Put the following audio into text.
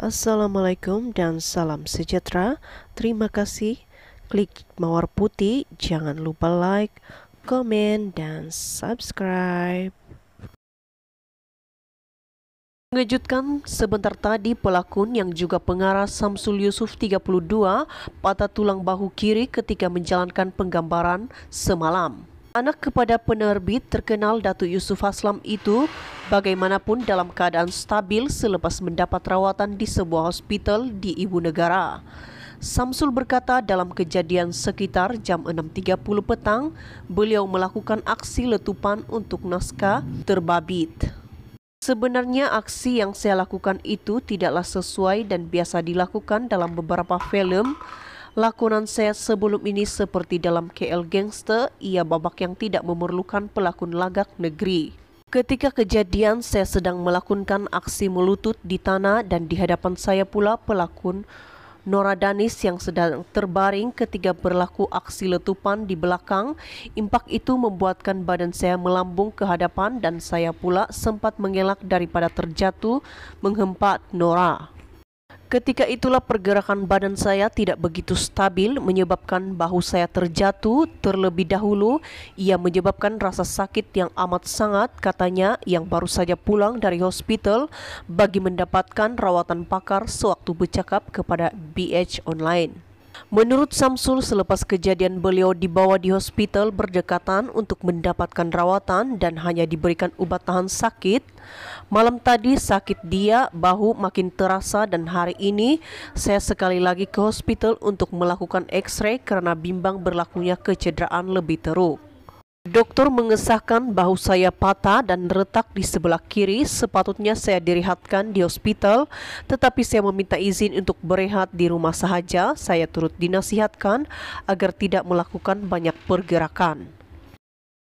Assalamualaikum dan salam sejahtera. Terima kasih. Klik mawar putih, jangan lupa like, komen, dan subscribe. Mengejutkan sebentar tadi pelakon yang juga pengarah Samsul Yusuf 32 patah tulang bahu kiri ketika menjalankan penggambaran semalam. Anak kepada penerbit terkenal Datuk Yusuf Haslam itu bagaimanapun dalam keadaan stabil selepas mendapat rawatan di sebuah hospital di Ibu Negara. Samsul berkata dalam kejadian sekitar jam 6.30 petang, beliau melakukan aksi letupan untuk naskah terbabit. Sebenarnya aksi yang saya lakukan itu tidaklah sesuai dan biasa dilakukan dalam beberapa film Lakonan saya sebelum ini seperti dalam KL Gangster, ia babak yang tidak memerlukan pelakon lagak negeri. Ketika kejadian, saya sedang melakukan aksi melutut di tanah dan di hadapan saya pula pelakon Nora Danis yang sedang terbaring ketika berlaku aksi letupan di belakang. Impak itu membuatkan badan saya melambung ke hadapan dan saya pula sempat mengelak daripada terjatuh menghempat Nora. Ketika itulah pergerakan badan saya tidak begitu stabil menyebabkan bahu saya terjatuh terlebih dahulu. Ia menyebabkan rasa sakit yang amat sangat katanya yang baru saja pulang dari hospital bagi mendapatkan rawatan pakar sewaktu bercakap kepada BH Online. Menurut Samsul, selepas kejadian beliau dibawa di hospital berdekatan untuk mendapatkan rawatan dan hanya diberikan ubat tahan sakit, malam tadi sakit dia bahu makin terasa dan hari ini saya sekali lagi ke hospital untuk melakukan x-ray karena bimbang berlakunya kecederaan lebih teruk. Dokter mengesahkan bahu saya patah dan retak di sebelah kiri, sepatutnya saya direhatkan di hospital, tetapi saya meminta izin untuk berehat di rumah sahaja, Saya turut dinasihatkan agar tidak melakukan banyak pergerakan.